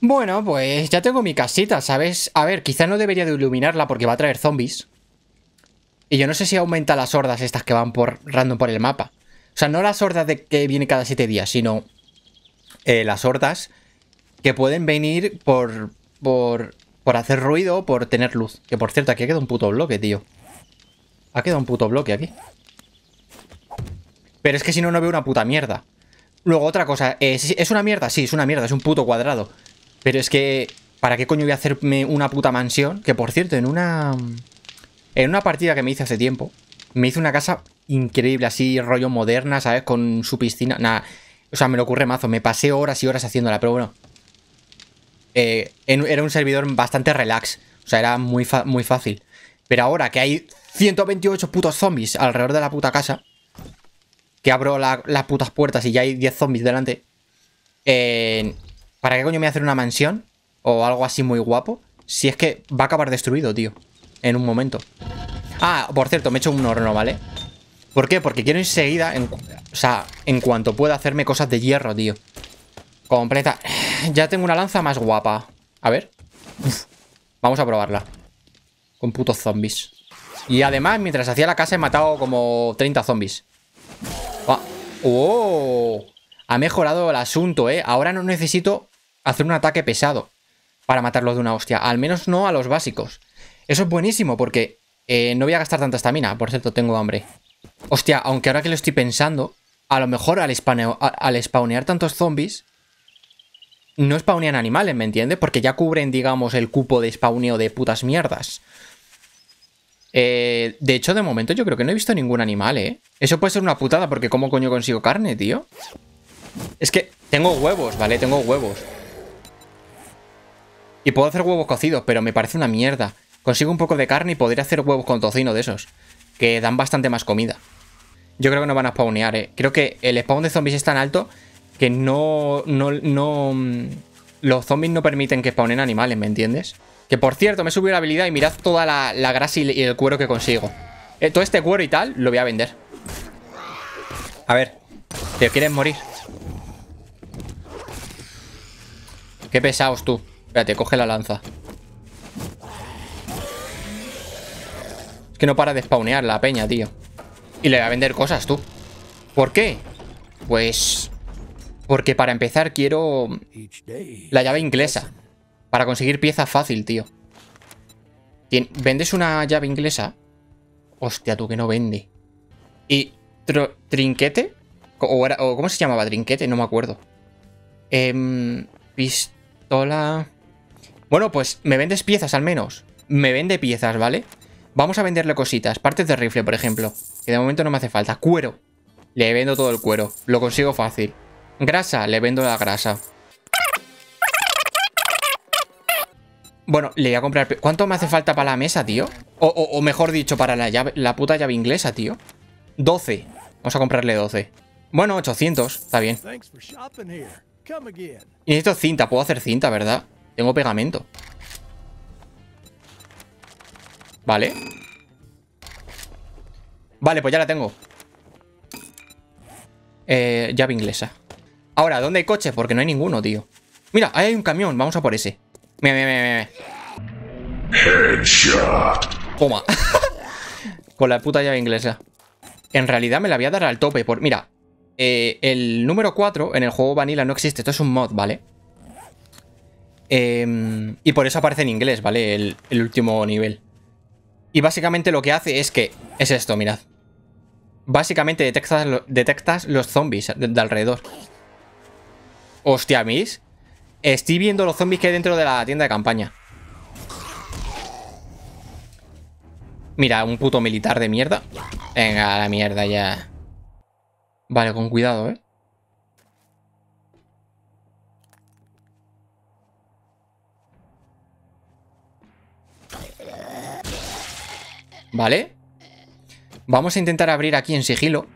Bueno, pues ya tengo mi casita, ¿sabes? A ver, quizá no debería de iluminarla porque va a traer zombies. Y yo no sé si aumenta las hordas estas que van por random por el mapa. O sea, no las hordas de que viene cada 7 días, sino eh, las hordas que pueden venir por, por, por hacer ruido O por tener luz. Que por cierto, aquí ha quedado un puto bloque, tío. Ha quedado un puto bloque aquí. Pero es que si no, no veo una puta mierda. Luego, otra cosa. Eh, ¿Es una mierda? Sí, es una mierda. Es un puto cuadrado. Pero es que... ¿Para qué coño voy a hacerme una puta mansión? Que, por cierto, en una... En una partida que me hice hace tiempo, me hice una casa increíble, así rollo moderna, ¿sabes? Con su piscina. Nada. O sea, me lo ocurre mazo. Me pasé horas y horas haciéndola, pero bueno. Eh, era un servidor bastante relax. O sea, era muy, muy fácil. Pero ahora que hay 128 putos zombies alrededor de la puta casa, que abro las putas puertas y ya hay 10 zombies delante. Eh, ¿Para qué coño me voy a hacer una mansión? O algo así muy guapo. Si es que va a acabar destruido, tío. En un momento. Ah, por cierto, me he hecho un horno, ¿vale? ¿Por qué? Porque quiero enseguida, o sea, en cuanto pueda hacerme cosas de hierro, tío. Completa. Ya tengo una lanza más guapa. A ver. Vamos a probarla. Con putos zombies. Y además, mientras hacía la casa he matado como 30 zombies. Ah, oh, Ha mejorado el asunto, ¿eh? Ahora no necesito hacer un ataque pesado para matarlo de una hostia. Al menos no a los básicos. Eso es buenísimo porque eh, no voy a gastar tanta estamina. Por cierto, tengo hambre. Hostia, aunque ahora que lo estoy pensando, a lo mejor al, al spawnear tantos zombies, no spawnean animales, ¿me entiendes? Porque ya cubren, digamos, el cupo de spawneo de putas mierdas. Eh, de hecho, de momento yo creo que no he visto ningún animal, ¿eh? Eso puede ser una putada, porque ¿cómo coño consigo carne, tío? Es que tengo huevos, ¿vale? Tengo huevos. Y puedo hacer huevos cocidos, pero me parece una mierda. Consigo un poco de carne y podría hacer huevos con tocino de esos. Que dan bastante más comida. Yo creo que no van a spawnear, ¿eh? Creo que el spawn de zombies es tan alto que no... no, no mm, los zombies no permiten que spawnen animales, ¿me entiendes? Que por cierto, me he subido la habilidad y mirad toda la, la grasa y, el cuero que consigo. Eh, todo este cuero y tal lo voy a vender. A ver. Te quieres morir. Qué pesados tú. Espérate, coge la lanza. Es que no para de spawnear la peña, tío. Y le voy a vender cosas, tú. ¿Por qué? Pues... Porque para empezar quiero... La llave inglesa. Para conseguir piezas fácil, tío. ¿Vendes una llave inglesa? Hostia, tú que no vende. ¿Y trinquete? O, ¿Cómo se llamaba? Trinquete, no me acuerdo. Em, pistola... Bueno, pues me vendes piezas al menos. Me vende piezas, ¿vale? Vamos a venderle cositas. Partes de rifle, por ejemplo. Que de momento no me hace falta. Cuero. Le vendo todo el cuero. Lo consigo fácil. Grasa. Le vendo la grasa. Bueno, le voy a comprar... ¿Cuánto me hace ah. falta para la mesa, tío? O, mejor dicho, para la, la puta llave inglesa, tío. 12. Vamos a comprarle 12. Bueno, 800. Está bien. Y necesito cinta. Puedo hacer cinta, ¿verdad? Tengo pegamento. Vale. Vale, pues ya la tengo. Eh, llave inglesa. Ahora, ¿dónde hay coche? Porque no hay ninguno, tío. Mira, ahí hay un camión. Vamos a por ese. Mira, Headshot. Toma. Con la puta llave inglesa. En realidad me la voy a dar al tope. Por... Mira, eh, el número 4 en el juego Vanilla no existe. Esto es un mod, ¿vale? Em, y por eso aparece en inglés, ¿vale? El, último nivel. Y básicamente lo que hace es que... Es esto, mirad. Básicamente detectas, los zombies de, de alrededor. Hostia, mis. Estoy viendo los zombies que hay dentro de la tienda de campaña. Mira, un puto militar de mierda. Venga, a la mierda ya. Vale, con cuidado, ¿eh? Vale. Vamos a intentar abrir aquí en sigilo.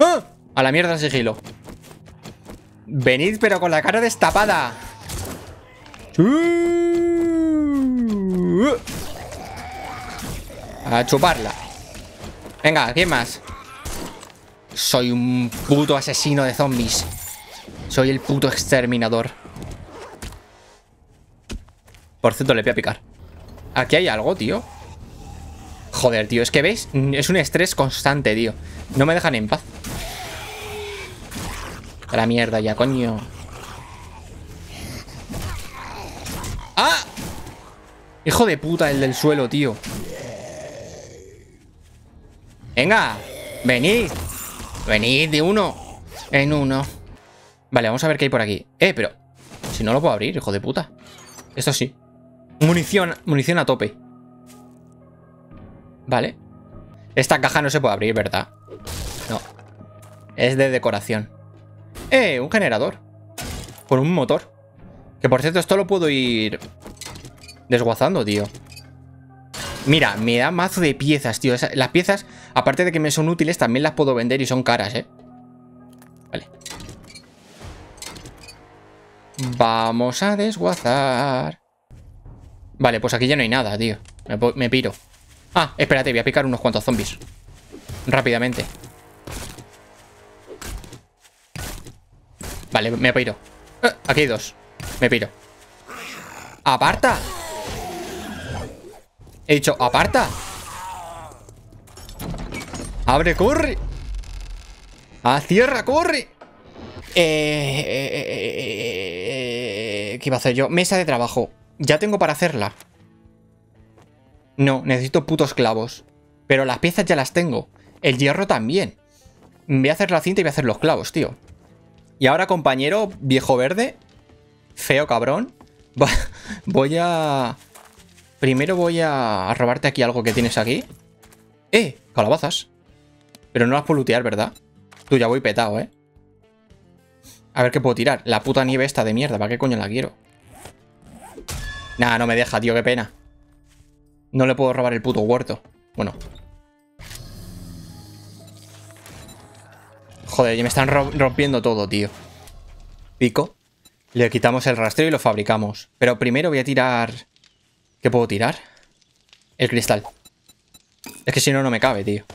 ¡Ah! A la mierda en sigilo. Venid, pero con la cara destapada. Uh. A chuparla. Venga, ¿quién más? Soy un puto asesino de zombies. Soy el puto exterminador. Por cierto, le voy a picar. Aquí hay algo, tío. Joder, tío, es que veis, es un estrés constante, tío. No me dejan en paz la mierda ya, coño. ¡Ah! Hijo de puta el del suelo, tío. Venga, venid. Venid de uno. En uno. Vale, vamos a ver qué hay por aquí. Eh, pero... Si no lo puedo abrir, hijo de puta. Esto sí. Munición, munición a tope. Vale. Esta caja no se puede abrir, ¿verdad? No. Es de decoración. ¡Eh! Un generador. Con un motor. Que por cierto, esto lo puedo ir desguazando, tío. Mira, me da mazo de piezas, tío. las piezas, aparte de que me son útiles, también las puedo vender y son caras, ¿eh? Vale. Vamos a desguazar. Vale, pues aquí ya no hay nada, tío. Me, me piro. Ah, espérate, voy a picar unos cuantos zombies. Rápidamente. Vale, me piro. Eh, aquí hay dos. Me piro. ¡Aparta! He dicho, ¡aparta! ¡Abre, corre! ¡A ah, cierra, corre! Eh, eh, ¿Qué iba a hacer yo? Mesa de trabajo. Ya tengo para hacerla. No, necesito putos clavos. Pero las piezas ya las tengo. El hierro también. Voy a hacer la cinta y voy a hacer los clavos, tío. Y ahora, compañero, viejo verde. Feo cabrón. voy a... Primero voy a robarte aquí algo que tienes aquí. ¡Eh! Calabazas. Pero no las puedo lutear, ¿verdad? Tú ya voy petado, ¿eh? A ver qué puedo tirar. La puta nieve esta de mierda. ¿Para qué coño la quiero? Nah, no me deja, tío. Qué pena. No le puedo robar el puto huerto. Bueno, Joder, me están rompiendo todo, tío. Pico. Le quitamos el rastreo y lo fabricamos. Pero primero voy a tirar... ¿Qué puedo tirar? El cristal. Es que si no, no me cabe, tío.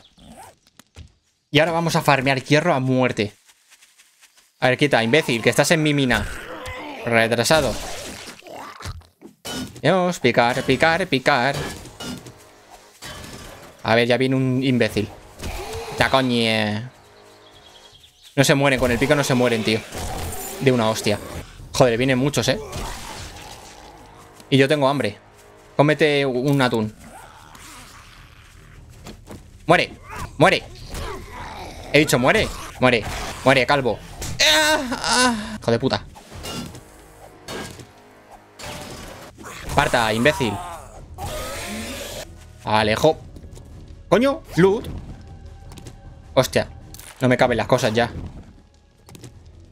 Y ahora vamos a farmear hierro a muerte. A ver, quita, imbécil, que estás en mi mina. Retrasado. Vamos, picar, picar, picar. A ver, ya viene un imbécil. Ya, coñe... No se mueren, con el pico no se mueren, tío. De una hostia. Joder, vienen muchos, ¿eh? Y yo tengo hambre. Cómete un atún. Muere, muere. He dicho muere, muere, muere, calvo. ¡Ah! Hijo de puta. Parta, imbécil. Alejo. Coño, loot. Hostia, no me caben las cosas ya.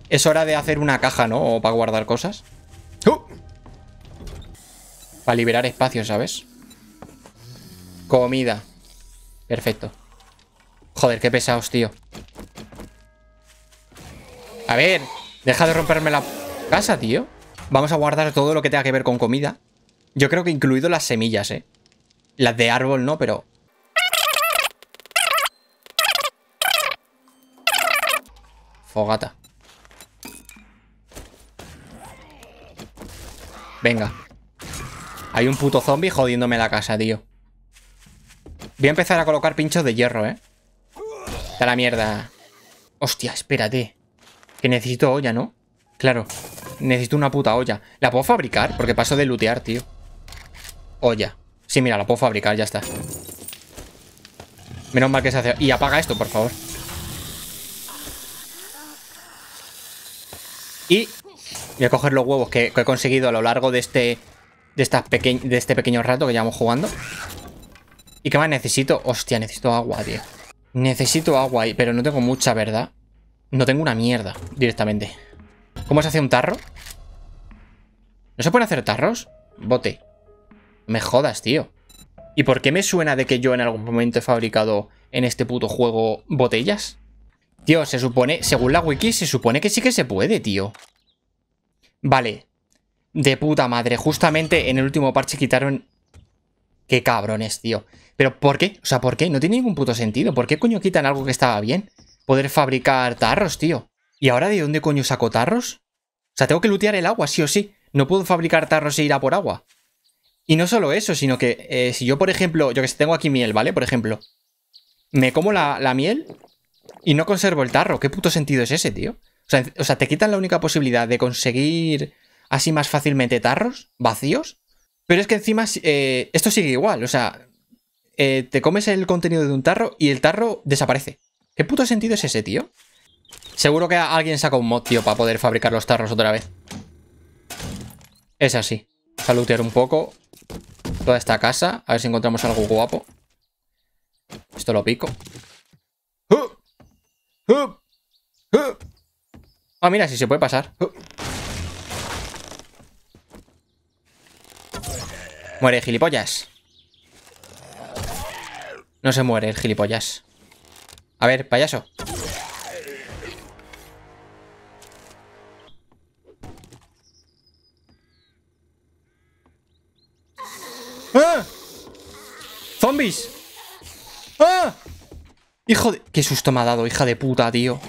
Es hora de hacer una caja, ¿no? O para guardar cosas. ¡Uh! Para liberar espacio, ¿sabes? Comida. Perfecto. Joder, qué pesados, tío. A ver, deja de romperme la casa, tío. Vamos a guardar todo lo que tenga que ver con comida. Yo creo que incluido las semillas, ¿eh? Las de árbol no, pero Gata Venga. Hay un puto zombie jodiéndome la casa, tío. Voy a empezar a colocar pinchos de hierro, ¿eh? Está la mierda. Hostia, espérate. Que necesito olla, ¿no? Claro. Necesito una puta olla. ¿La puedo fabricar? Porque paso de lootear, tío. Olla. Sí, mira, la puedo fabricar, ya está. Menos mal que se hace... Y apaga esto, por favor. Y voy a coger los huevos que, he conseguido a lo largo de este, de, de este pequeño rato que llevamos jugando. ¿Y qué más necesito? Hostia, necesito agua, tío. Necesito agua, pero no tengo mucha, ¿verdad? No tengo una mierda, directamente. ¿Cómo se hace un tarro? ¿No se pueden hacer tarros? Bote. Me jodas, tío. ¿Y por qué me suena de que yo en algún momento he fabricado en este puto juego botellas? Tío, se supone, según la wiki, se supone que sí que se puede, tío. Vale. De puta madre, justamente en el último parche quitaron... Qué cabrones, tío. Pero ¿por qué? O sea, ¿por qué? No tiene ningún puto sentido. ¿Por qué coño quitan algo que estaba bien? Poder fabricar tarros, tío. ¿Y ahora de dónde coño saco tarros? O sea, tengo que lutear el agua, sí o sí. No puedo fabricar tarros e ir a por agua. Y no solo eso, sino que eh, si yo, por ejemplo, yo que tengo aquí miel, ¿vale? Por ejemplo, me como la miel y no conservo el tarro. ¿Qué puto sentido es ese, tío? O sea, te quitan la única posibilidad de conseguir así más fácilmente tarros vacíos. Pero es que encima eh, esto sigue igual. O sea, eh, te comes el contenido de un tarro y el tarro desaparece. ¿Qué puto sentido es ese, tío? Seguro que alguien saca un mod, tío, para poder fabricar los tarros otra vez. Es así. Salutear un poco toda esta casa. A ver si encontramos algo guapo. Esto lo pico. Ah, mira, si se puede pasar. Muere, gilipollas. No se muere el gilipollas. A ver, payaso. ¡Ah! ¡Zombies! Hijo de... Qué susto me ha dado, hija de puta, tío.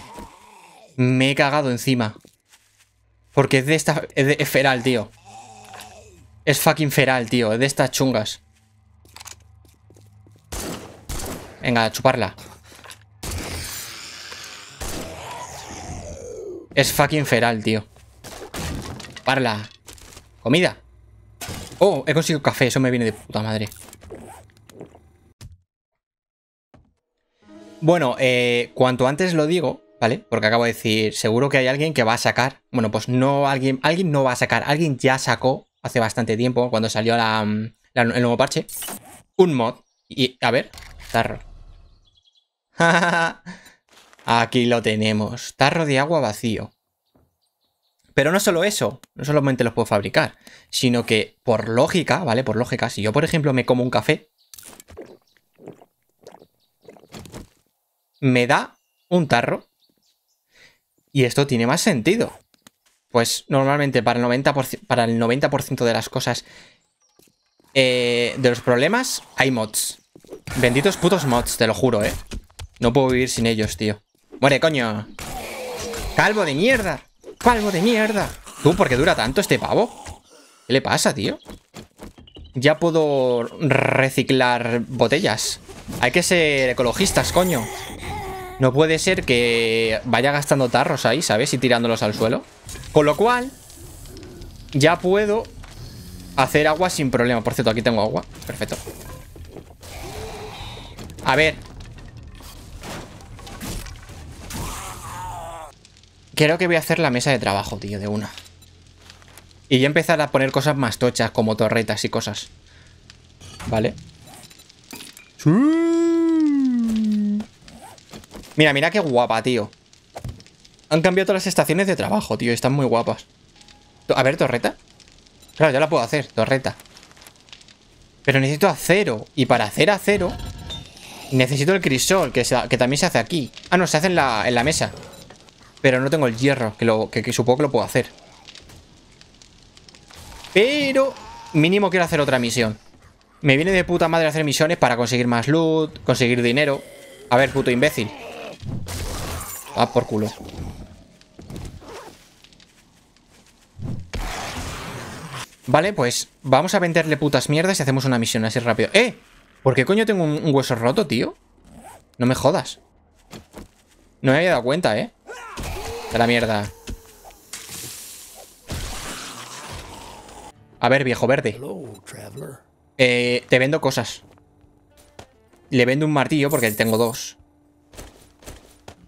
Me he cagado encima. Porque es de esta... Es, feral, tío. Es fucking feral, tío. Es de estas chungas. Venga, chuparla. Es fucking feral, tío. Parla. Comida. Oh, he conseguido café. Eso me viene de puta madre. Bueno, eh, cuanto antes lo digo, ¿vale? Porque acabo de decir, seguro que hay alguien que va a sacar. Bueno, pues no alguien, alguien no va a sacar, alguien ya sacó hace bastante tiempo, cuando salió mm, el nuevo parche, un mod. Y, a ver, tarro. Aquí lo tenemos, tarro de agua vacío. Pero no solo eso, no solamente los puedo fabricar, sino que por lógica, ¿vale? Por lógica, si yo por ejemplo me como un café, me da un tarro. Y esto tiene más sentido. Pues normalmente para el 90%, para el de las cosas, eh, de los problemas, hay mods. Benditos putos mods, te lo juro, ¿eh? No puedo vivir sin ellos, tío. Muere, coño. Calvo de mierda. Calvo de mierda. Tú, ¿por qué dura tanto este pavo? ¿Qué le pasa, tío? Ya puedo reciclar botellas. Hay que ser ecologistas, coño. No puede ser que vaya gastando tarros ahí, ¿sabes? Y tirándolos al suelo. Con lo cual, ya puedo hacer agua sin problema. Por cierto, aquí tengo agua. Perfecto. A ver. Creo que voy a hacer la mesa de trabajo, tío, de una. Y a empezar a poner cosas más tochas, como torretas y cosas. ¿Vale? ¡Sí! Mira, mira qué guapa, tío. Han cambiado todas las estaciones de trabajo, tío. Están muy guapas. A ver, torreta. Claro, ya la puedo hacer, torreta. Pero necesito acero. Y para hacer acero, necesito el crisol, que, que también se hace aquí. Ah, no, se hace en la, mesa. Pero no tengo el hierro, que, lo, que supongo que lo puedo hacer. Pero mínimo quiero hacer otra misión. Me viene de puta madre hacer misiones para conseguir más loot, conseguir dinero. A ver, puto imbécil. Ah, por culo. Vale, pues vamos a venderle putas mierdas y hacemos una misión así rápido. ¡Eh! ¿Por qué coño tengo un, hueso roto, tío? No me jodas. No me había dado cuenta, ¿eh? De la mierda. A ver, viejo verde. Eh, te vendo cosas. Le vendo un martillo porque tengo dos.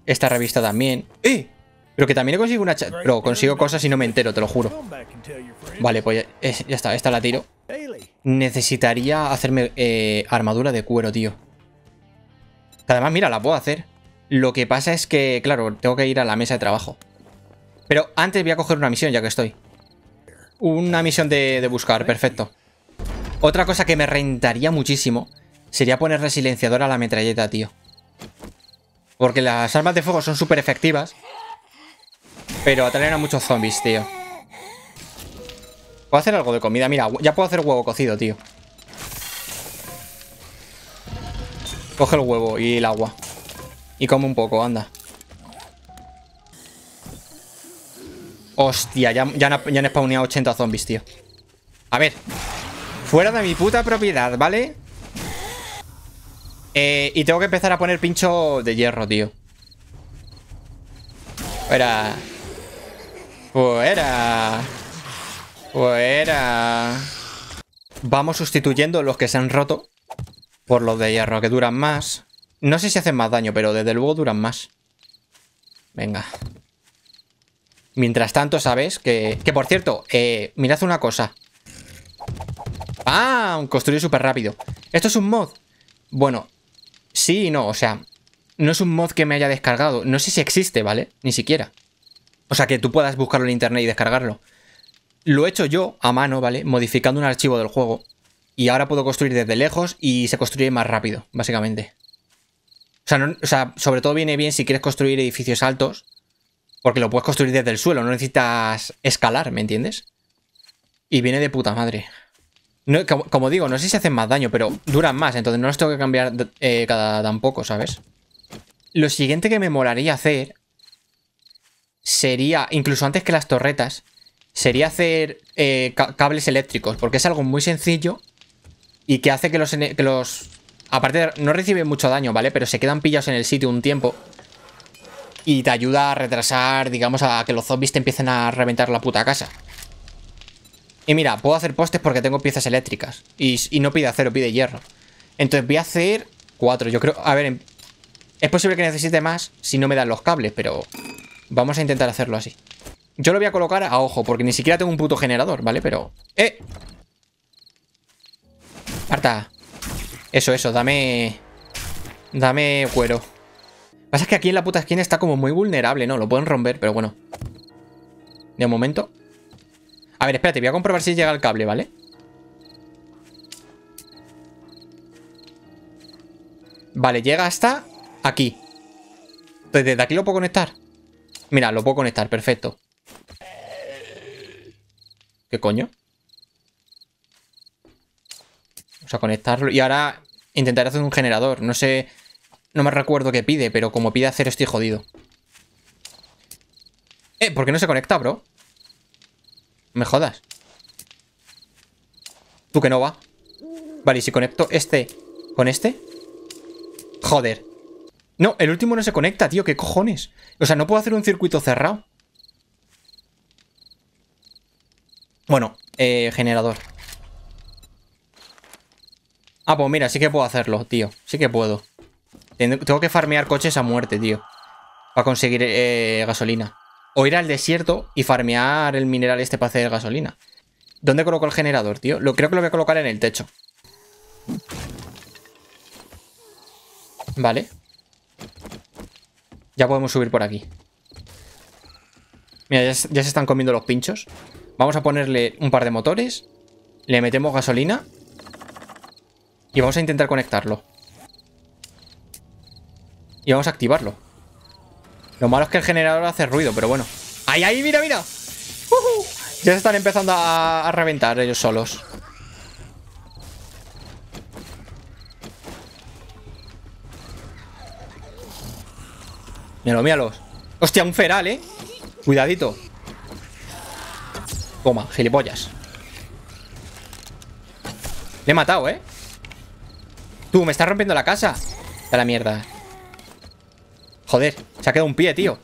Esta revista también. ¡Eh! Pero que también consigo una... Pero consigo cosas y no me entero, te lo juro. Vale, pues ya, está, esta la tiro. Necesitaría hacerme eh, armadura de cuero, tío. además, mira, la puedo hacer. Lo que pasa es que, claro, tengo que ir a la mesa de trabajo. Pero antes voy a coger una misión, ya que estoy. Una misión de, de buscar, perfecto. Otra cosa que me rentaría muchísimo sería poner resilenciador a la metralleta, tío. Porque las armas de fuego son súper efectivas. Pero atraen a muchos zombies, tío. ¿Puedo hacer algo de comida? Mira, ya puedo hacer huevo cocido, tío. Coge el huevo y el agua. Y come un poco, anda. Hostia, ya, ya, han, ya han spawneado 80 zombies, tío. A ver. Fuera de mi puta propiedad, ¿vale? Eh, y tengo que empezar a poner pincho de hierro, tío. Fuera. Fuera. Fuera. Vamos sustituyendo los que se han roto por los de hierro, que duran más. No sé si hacen más daño, pero desde luego duran más. Venga. Mientras tanto, ¿sabes? Que, que por cierto, eh, mirad una cosa. ¡Ah! Construye súper rápido. Esto es un mod. Bueno, Sí y no, o sea, no es un mod que me haya descargado. No sé si existe, ¿vale? Ni siquiera. O sea, que tú puedas buscarlo en internet y descargarlo. Lo he hecho yo a mano, ¿vale? Modificando un archivo del juego. Y ahora puedo construir desde lejos y se construye más rápido, básicamente. O sea, o sea, sobre todo viene bien si quieres construir edificios altos. Porque lo puedes construir desde el suelo, no necesitas escalar, ¿me entiendes? Y viene de puta madre como, digo, no sé si hacen más daño, pero duran más, entonces no los tengo que cambiar eh, cada tampoco, ¿sabes? Lo siguiente que me molaría hacer sería, incluso antes que las torretas, sería hacer eh, cables eléctricos, porque es algo muy sencillo y que hace que los, que los... Aparte, no reciben mucho daño, ¿vale? Pero se quedan pillados en el sitio un tiempo y te ayuda a retrasar, digamos, a que los zombies te empiecen a reventar la puta casa. Y mira, puedo hacer postes porque tengo piezas eléctricas. Y, no pide acero, pide hierro. Entonces voy a hacer cuatro, yo creo... A ver, em, es posible que necesite más si no me dan los cables, pero... Vamos a intentar hacerlo así. Yo lo voy a colocar a ojo, porque ni siquiera tengo un puto generador, ¿vale? Pero... ¡Eh! Marta. Eso, eso, dame... Dame cuero. Lo que pasa que aquí en la puta esquina está como muy vulnerable, ¿no? Lo pueden romper, pero bueno. De momento... A ver, espérate, voy a comprobar si llega el cable, ¿vale? Vale, llega hasta aquí. Entonces, desde aquí lo puedo conectar. Mira, lo puedo conectar, perfecto. ¿Qué coño? Vamos a conectarlo. Y ahora intentaré hacer un generador. No sé... No me recuerdo qué pide, pero como pide hacer estoy jodido. Eh, ¿por qué no se conecta, bro? Me jodas. Tú que no va. Vale, y si conecto este con este. Joder. No, el último no se conecta, tío. ¿Qué cojones? O sea, no puedo hacer un circuito cerrado. Bueno, eh, generador. Ah, pues mira, sí que puedo hacerlo, tío. Sí que puedo. Tengo que farmear coches a muerte, tío. Para conseguir eh, gasolina. O ir al desierto y farmear el mineral este para hacer gasolina. ¿Dónde coloco el generador, tío? Lo, creo que lo voy a colocar en el techo. Vale. Ya podemos subir por aquí. Mira, ya se están comiendo los pinchos. Vamos a ponerle un par de motores. Le metemos gasolina. Y vamos a intentar conectarlo. Y vamos a activarlo. Lo malo es que el generador hace ruido, pero bueno. ¡Ahí, ahí! ¡Mira, mira! Ya se están empezando a, reventar ellos solos. Míralo, míralos. Hostia, un feral, ¿eh? Cuidadito. Toma, gilipollas. Le he matado, ¿eh? Tú, me estás rompiendo la casa. De la mierda. Joder, se ha quedado un pie, tío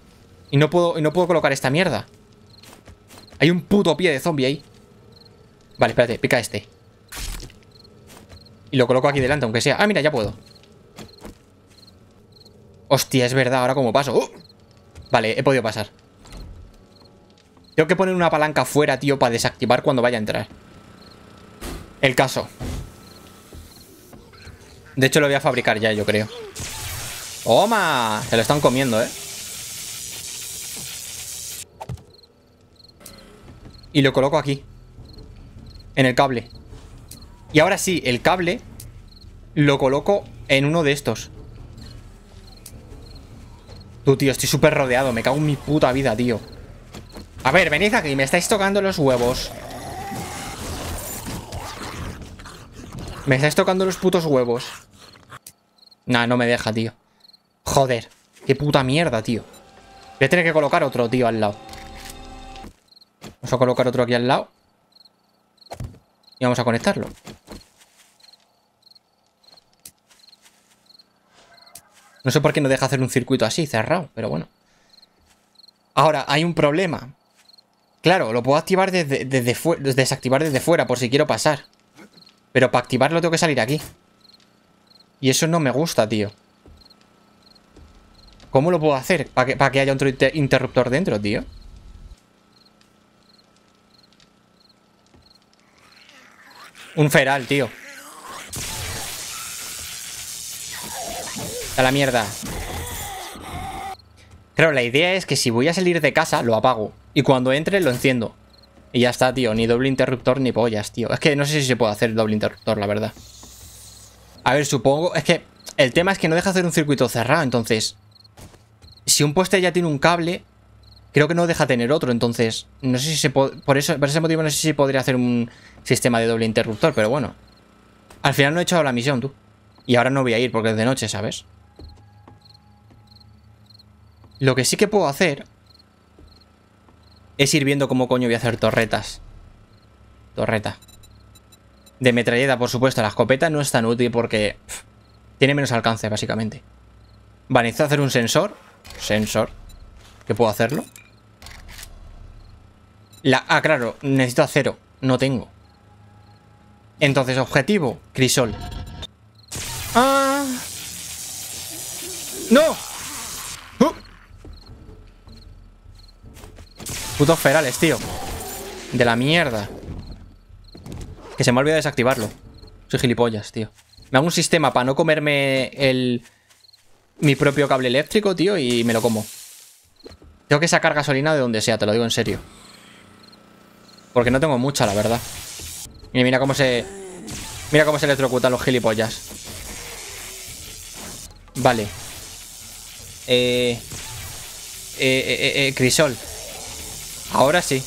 Y no puedo, no puedo colocar esta mierda Hay un puto pie de zombie ahí Vale, espérate, pica este Y lo coloco aquí delante, aunque sea Ah, mira, ya puedo Hostia, es verdad, ahora como paso ¡Uh! Vale, he podido pasar Tengo que poner una palanca fuera, tío Para desactivar cuando vaya a entrar El caso De hecho lo voy a fabricar ya, yo creo ¡Oma! Se lo están comiendo, ¿eh? Y lo coloco aquí. En el cable. Y ahora sí, el cable lo coloco en uno de estos. Tú, tío, estoy súper rodeado. Me cago en mi puta vida, tío. A ver, venid aquí. Me estáis tocando los huevos. Me estáis tocando los putos huevos. Nah, no me deja, tío. Joder, qué puta mierda, tío. Voy a tener que colocar otro, tío, al lado. Vamos a colocar otro aquí al lado. Y vamos a conectarlo. No sé por qué no deja hacer un circuito así, cerrado, pero bueno. Ahora, hay un problema. Claro, lo puedo activar desde, desde fuera, desactivar desde fuera por si quiero pasar. Pero para activarlo tengo que salir aquí. Y eso no me gusta, tío. ¿Cómo lo puedo hacer para que, para que haya otro interruptor dentro, tío? Un feral, tío. A la mierda. Claro, la idea es que si voy a salir de casa, lo apago. Y cuando entre, lo enciendo. Y ya está, tío. Ni doble interruptor ni pollas, tío. Es que no sé si se puede hacer el doble interruptor, la verdad. A ver, supongo... Es que el tema es que no deja hacer un circuito cerrado, entonces si un poste ya tiene un cable, creo que no deja tener otro. Entonces, no sé si se por Por ese motivo no sé si podría hacer un sistema de doble interruptor, pero bueno. Al final no he echado la misión, tú. Y ahora no voy a ir porque es de noche, ¿sabes? Lo que sí que puedo hacer es ir viendo cómo coño voy a hacer torretas. Torreta. De metralleta, por supuesto. La escopeta no es tan útil porque tiene menos alcance, básicamente. Vale, necesito hacer un sensor Sensor. ¿Qué puedo hacerlo? ah, claro, necesito acero. No tengo. Entonces, objetivo, crisol. Ah. ¡No! ¡Uh! Putos ferales, tío. De la mierda. Que se me ha olvidado desactivarlo. Soy gilipollas, tío. Me hago un sistema para no comerme el mi propio cable eléctrico, tío, y me lo como. Tengo que sacar gasolina de donde sea, te lo digo en serio. Porque no tengo mucha, la verdad. Y mira cómo se... Mira cómo se electrocutan los gilipollas. Vale. Eh... Eh, eh, eh, eh crisol. Ahora sí.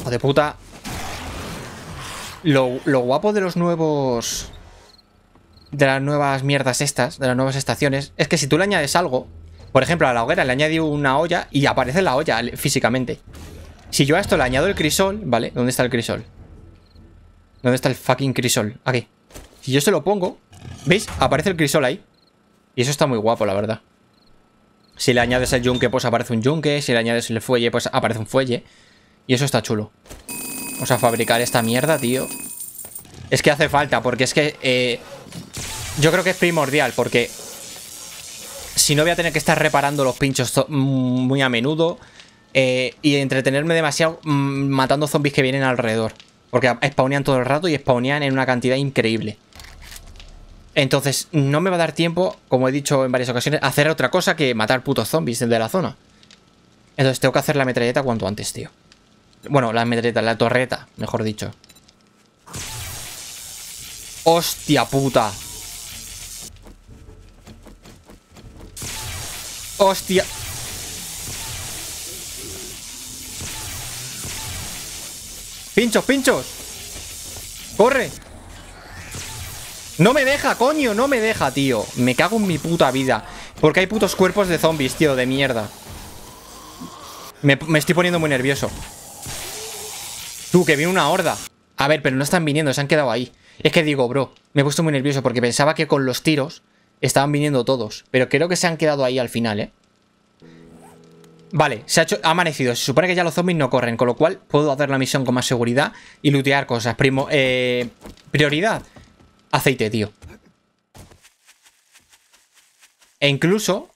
Hijo de puta. Lo, guapo de los nuevos... De las nuevas mierdas estas, de las nuevas estaciones, es que si tú le añades algo, por ejemplo, a la hoguera le añadí una olla y aparece la olla físicamente. Si yo a esto le añado el crisol, ¿vale? ¿Dónde está el crisol? ¿Dónde está el fucking crisol? Aquí. Si yo se lo pongo, ¿veis? Aparece el crisol ahí. Y eso está muy guapo, la verdad. Si le añades el yunque, pues aparece un yunque. Si le añades el fuelle, pues aparece un fuelle. Y eso está chulo. Vamos a fabricar esta mierda, tío. Es que hace falta, porque es que... Eh, yo creo que es primordial, porque... Si no voy a tener que estar reparando los pinchos mm, muy a menudo... Eh, y entretenerme demasiado mm, matando zombies que vienen alrededor. Porque spawnean todo el rato y spawnean en una cantidad increíble. Entonces, no me va a dar tiempo, como he dicho en varias ocasiones, hacer otra cosa que matar putos zombies de la zona. Entonces tengo que hacer la metralleta cuanto antes, tío. Bueno, la metreta, la torreta, mejor dicho. ¡Hostia puta! ¡Hostia! ¡Pinchos, pinchos! ¡Corre! No me deja, coño, no me deja, tío Me cago en mi puta vida Porque hay putos cuerpos de zombies, tío, de mierda me estoy poniendo muy nervioso Tú, que viene una horda. A ver, pero no están viniendo, se han quedado ahí. Es que digo, bro, me he puesto muy nervioso porque pensaba que con los tiros estaban viniendo todos. Pero creo que se han quedado ahí al final, ¿eh? Vale, se ha, amanecido. Se supone que ya los zombies no corren, con lo cual puedo hacer la misión con más seguridad y lootear cosas. Primo, eh, prioridad, aceite, tío. E incluso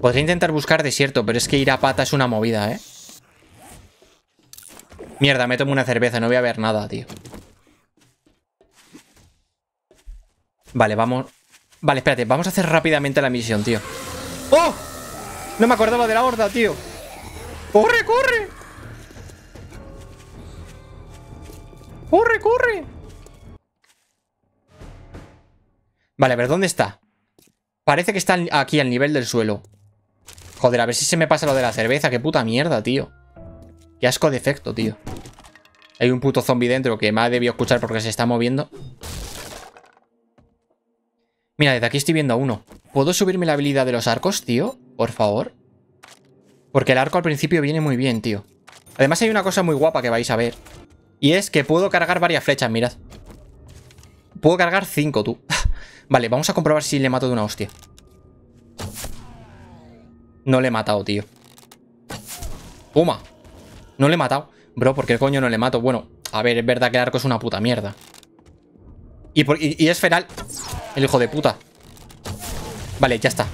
podría intentar buscar desierto, pero es que ir a pata es una movida, ¿eh? Mierda, me tomo una cerveza, no voy a ver nada, tío. Vale, vamos... Vale, espérate, vamos a hacer rápidamente la misión, tío. ¡Oh! No me acordaba de la horda, tío. ¡Corre, corre! ¡Corre, corre! Vale, a ver, ¿dónde está? Parece que está aquí, al nivel del suelo. Joder, a ver si se me pasa lo de la cerveza. ¡Qué puta mierda, tío! ¡Qué asco de efecto, tío! Hay un puto zombie dentro que me ha debido escuchar porque se está moviendo. Mira, desde aquí estoy viendo a uno. ¿Puedo subirme la habilidad de los arcos, tío? Por favor. Porque el arco al principio viene muy bien, tío. Además hay una cosa muy guapa que vais a ver. Y es que puedo cargar varias flechas, mirad. Puedo cargar cinco, tú. vale, vamos a comprobar si le mato de una hostia. No le he matado, tío. Puma No le he matado. Bro, ¿por qué coño no le mato? Bueno, a ver, es verdad que el arco es una puta mierda. Y, es feral. El hijo de puta. Vale, ya está.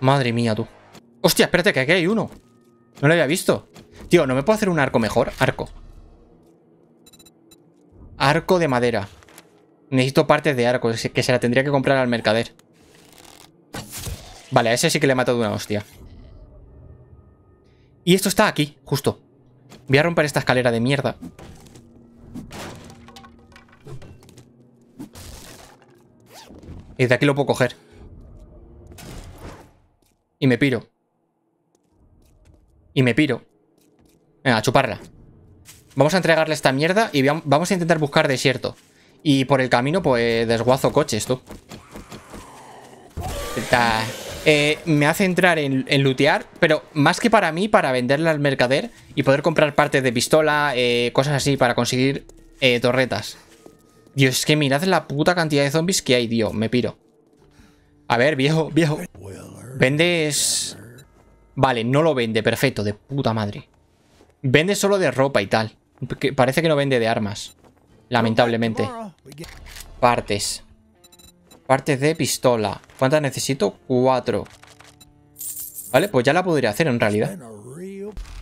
Madre mía, tú. Hostia, espérate, que aquí hay uno. No lo había visto. Tío, ¿no me puedo hacer un arco mejor? Arco. Arco de madera. Necesito partes de arco, que se la tendría que comprar al mercader. Vale, a ese sí que le he matado una hostia. Y esto está aquí, justo. Voy a romper esta escalera de mierda. Y de aquí lo puedo coger. Y me piro. Y me piro. Venga, a chuparla. Vamos a entregarle esta mierda y vamos a intentar buscar desierto. Y por el camino, pues, desguazo coches, tú. Está... Eh, me hace entrar en, lootear, pero más que para mí, para venderla al mercader y poder comprar partes de pistola, eh, cosas así, para conseguir eh, torretas. Dios, es que mirad la puta cantidad de zombies que hay, tío, me piro. A ver, viejo, viejo. Vendes... Vale, no lo vende, perfecto, de puta madre. Vende solo de ropa y tal. parece que no vende de armas. Lamentablemente. Partes. Partes de pistola. ¿Cuántas necesito? Cuatro. Vale, pues ya la podría hacer en realidad.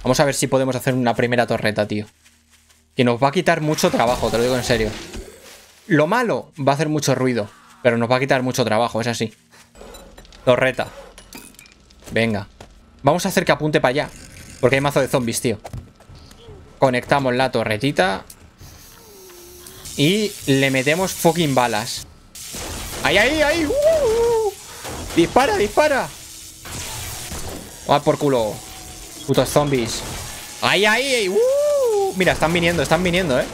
Vamos a ver si podemos hacer una primera torreta, tío. Que nos va a quitar mucho trabajo, te lo digo en serio. Lo malo, va a hacer mucho ruido. Pero nos va a quitar mucho trabajo, es así. Torreta. Venga. Vamos a hacer que apunte para allá. Porque hay mazo de zombies, tío. Conectamos la torretita. Y le metemos fucking balas. Ay ahí! Uh, ¡Uh! dispara! dispara va por culo! Putos zombies. ¡Ahí, Ay ay ahí uh. Mira, están viniendo, están viniendo, ¿eh?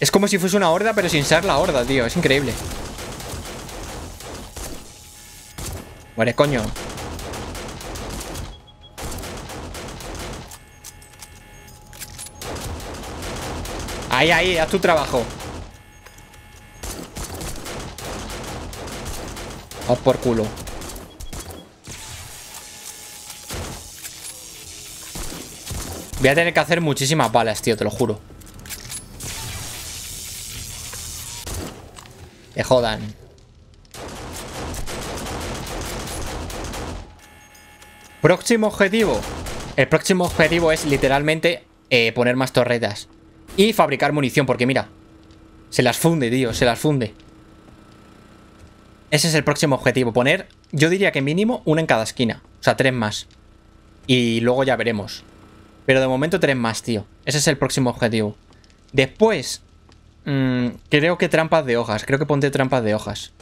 Es como si fuese una horda, pero sin ser la horda, tío. Es increíble. Muere, coño. Ay ahí, haz tu trabajo. A por culo. Voy a tener que hacer muchísimas balas, tío, te lo juro. Te jodan. Próximo objetivo. El próximo objetivo es literalmente eh, poner más torretas. Y fabricar munición, porque mira. Se las funde, tío, se las funde. Ese es el próximo objetivo, poner, yo diría que mínimo una en cada esquina, o sea, tres más. Y luego ya veremos. Pero de momento tres más, tío. Ese es el próximo objetivo. Después, mm, creo que trampas de hojas, creo que ponte trampas de hojas.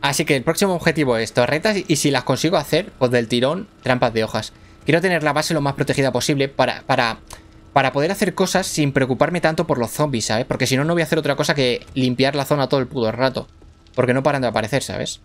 Así que el próximo objetivo es torretas y si las consigo hacer, pues del tirón, trampas de hojas. Quiero tener la base lo más protegida posible para, para para poder hacer cosas sin preocuparme tanto por los zombies, ¿sabes? Porque si no, no voy a hacer otra cosa que limpiar la zona todo el puto rato. Porque no paran de aparecer, ¿sabes?